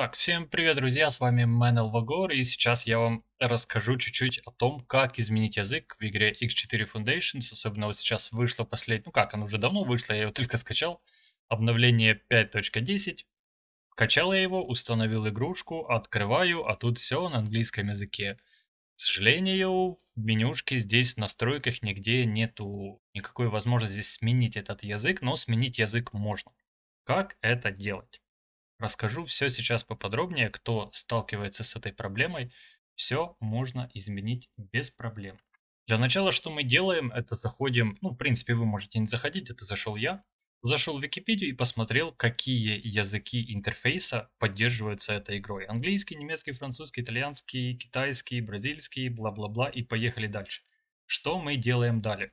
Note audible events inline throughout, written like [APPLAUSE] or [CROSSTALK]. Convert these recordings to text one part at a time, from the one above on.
Так, всем привет, друзья, с вами Мэнел Вагор, и сейчас я вам расскажу чуть-чуть о том, как изменить язык в игре X4 Foundations, особенно вот сейчас вышло последнее, ну как, оно уже давно вышло, я его [LAUGHS] только скачал, обновление 5.10, качал я его, установил игрушку, открываю, а тут все на английском языке. К сожалению, в менюшке здесь в настройках нигде нету никакой возможности здесь сменить этот язык, но сменить язык можно. Как это делать? Расскажу все сейчас поподробнее, кто сталкивается с этой проблемой. Все можно изменить без проблем. Для начала, что мы делаем, это заходим, ну, в принципе, вы можете не заходить, это зашел я. Зашел в Википедию и посмотрел, какие языки интерфейса поддерживаются этой игрой. Английский, немецкий, французский, итальянский, китайский, бразильский, бла-бла-бла, и поехали дальше. Что мы делаем далее?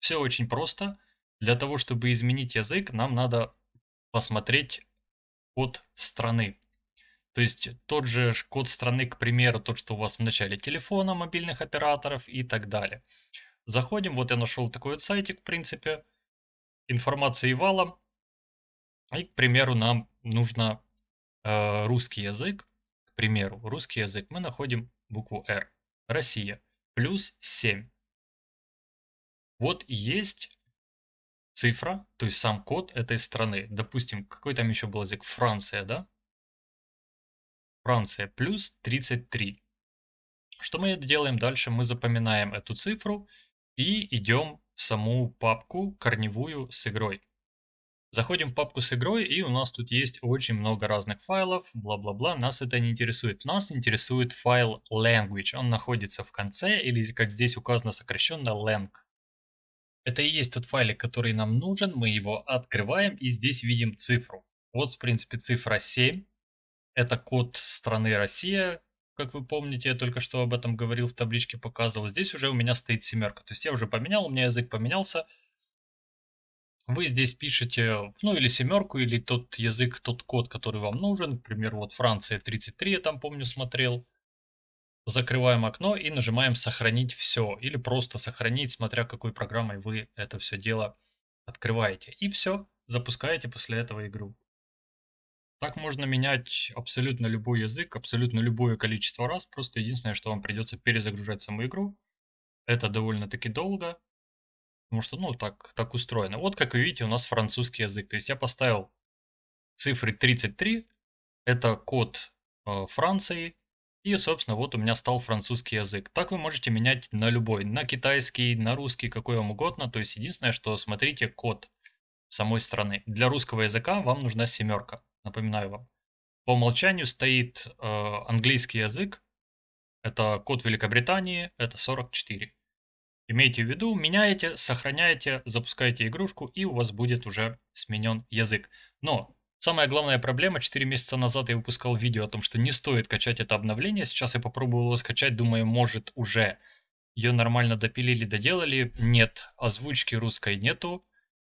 Все очень просто. Для того, чтобы изменить язык, нам надо посмотреть код страны. То есть тот же код страны, к примеру, тот, что у вас в начале телефона, мобильных операторов и так далее. Заходим, вот я нашел такой вот сайтик, в принципе, информации вала. И, к примеру, нам нужно э, русский язык. К примеру, русский язык мы находим букву R. Россия. Плюс 7. Вот есть цифра, то есть сам код этой страны. Допустим, какой там еще был язык? Франция, да? Франция плюс 33. Что мы делаем дальше? Мы запоминаем эту цифру и идем в саму папку корневую с игрой. Заходим в папку с игрой, и у нас тут есть очень много разных файлов, бла-бла-бла, нас это не интересует. Нас интересует файл language, он находится в конце, или как здесь указано сокращенно lang. Это и есть тот файлик, который нам нужен. Мы его открываем и здесь видим цифру. Вот, в принципе, цифра 7. Это код страны Россия. Как вы помните, я только что об этом говорил, в табличке показывал. Здесь уже у меня стоит семерка. То есть я уже поменял, у меня язык поменялся. Вы здесь пишете, ну, или семерку, или тот язык, тот код, который вам нужен. Например, вот Франция 33, я там, помню, смотрел закрываем окно и нажимаем «Сохранить все» или просто «Сохранить», смотря какой программой вы это все дело открываете. И все, запускаете после этого игру. Так можно менять абсолютно любой язык, абсолютно любое количество раз. Просто единственное, что вам придется перезагружать саму игру. Это довольно-таки долго, потому что, ну, так, так устроено. Вот, как вы видите, у нас французский язык. То есть я поставил цифры 33, это код э, Франции, и, собственно, вот у меня стал французский язык. Так вы можете менять на любой, на китайский, на русский, какой вам угодно. То есть единственное, что смотрите код самой страны. Для русского языка вам нужна семерка, напоминаю вам. По умолчанию стоит э, английский язык, это код Великобритании, это 44. Имейте в виду, меняете, сохраняете, запускаете игрушку, и у вас будет уже сменен язык. Но Самая главная проблема, 4 месяца назад я выпускал видео о том, что не стоит качать это обновление, сейчас я попробовал его скачать, думаю, может уже. Ее нормально допилили, доделали, нет, озвучки русской нету,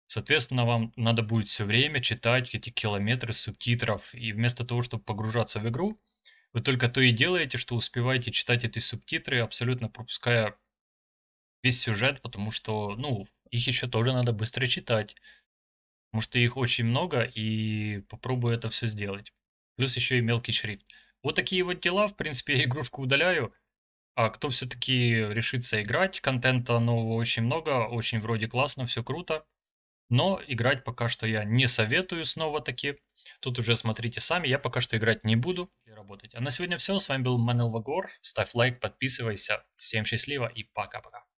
соответственно, вам надо будет все время читать эти километры субтитров, и вместо того, чтобы погружаться в игру, вы только то и делаете, что успеваете читать эти субтитры, абсолютно пропуская весь сюжет, потому что, ну, их еще тоже надо быстро читать потому что их очень много, и попробую это все сделать. Плюс еще и мелкий шрифт. Вот такие вот дела, в принципе, [LAUGHS] я игрушку удаляю. А кто все-таки решится играть, контента нового очень много, очень вроде классно, все круто. Но играть пока что я не советую снова-таки. Тут уже смотрите сами, я пока что играть не буду и работать. А на сегодня все, с вами был Манел Вагор. Ставь лайк, подписывайся. Всем счастливо и пока-пока.